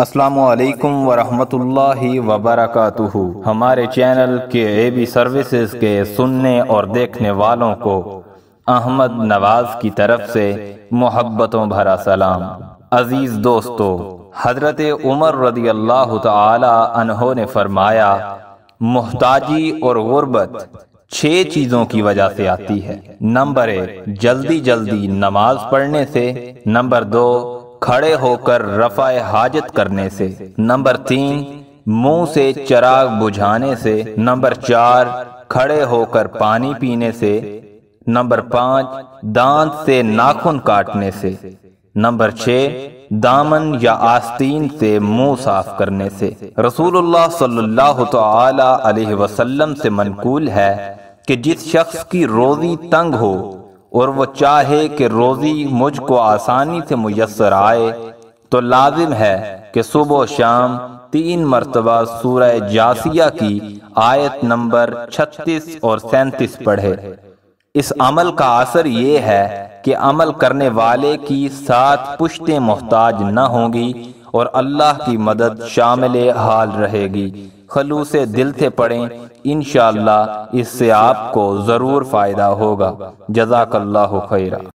असलकम वरहमतुल्लाहि वबरकatuह हमारे चैनल के ए बी सर्विसेज के सुनने और देखने वालों को अहमद नवाज की तरफ से मोहब्बतों भरा सलाम अजीज़ दोस्तों हजरत उमर रदी अल्लाह तहों ने फरमाया मोहताजी और गुर्बत छह चीज़ों की वजह से आती है नंबर एक जल्दी जल्दी नमाज पढ़ने से नंबर दो खड़े होकर रफा हाजत करने से नंबर तीन मुंह से चराग बुझाने से नंबर चार खड़े होकर पानी पीने से नंबर पाँच दांत से नाखून काटने से नंबर छः दामन या आस्तीन से मुंह साफ करने से रसूलुल्लाह सल्लल्लाहु रसूल वसल्लम से मनकूल है कि जिस शख्स की रोजी तंग हो और वो चाहे कि रोज़ी मुझको आसानी से मुयसर आए तो लाजिम है कि सुबह शाम तीन मरतबा सूर जासिया की आयत नंबर 36 और 37 पढ़े इस अमल का असर ये है कि अमल करने वाले की सात पुश्तें मोहताज न होंगी और अल्लाह की मदद शामिल हाल रहेगी खलूस दिल से पढ़ें इन इससे आपको ज़रूर फ़ायदा होगा जजाकल्ला खैरा